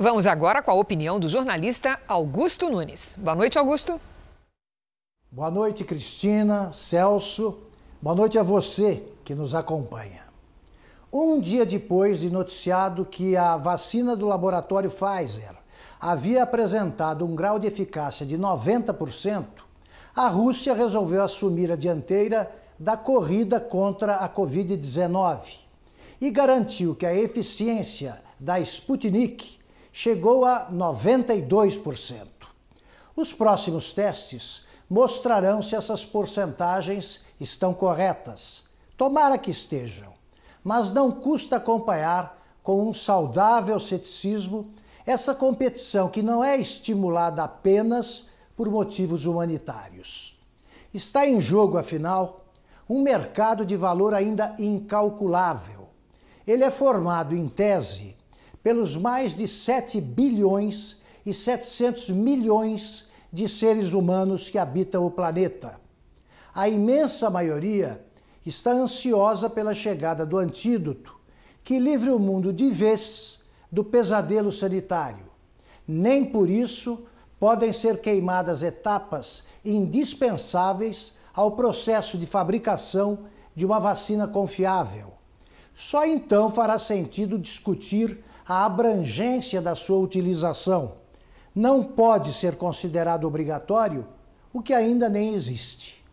Vamos agora com a opinião do jornalista Augusto Nunes. Boa noite, Augusto. Boa noite, Cristina, Celso. Boa noite a você que nos acompanha. Um dia depois de noticiado que a vacina do laboratório Pfizer havia apresentado um grau de eficácia de 90%, a Rússia resolveu assumir a dianteira da corrida contra a Covid-19 e garantiu que a eficiência da Sputnik chegou a 92%. Os próximos testes mostrarão se essas porcentagens estão corretas. Tomara que estejam, mas não custa acompanhar com um saudável ceticismo essa competição que não é estimulada apenas por motivos humanitários. Está em jogo, afinal, um mercado de valor ainda incalculável. Ele é formado, em tese, pelos mais de 7 bilhões e 700 milhões de seres humanos que habitam o planeta. A imensa maioria está ansiosa pela chegada do antídoto que livre o mundo de vez do pesadelo sanitário. Nem por isso podem ser queimadas etapas indispensáveis ao processo de fabricação de uma vacina confiável. Só então fará sentido discutir a abrangência da sua utilização. Não pode ser considerado obrigatório o que ainda nem existe.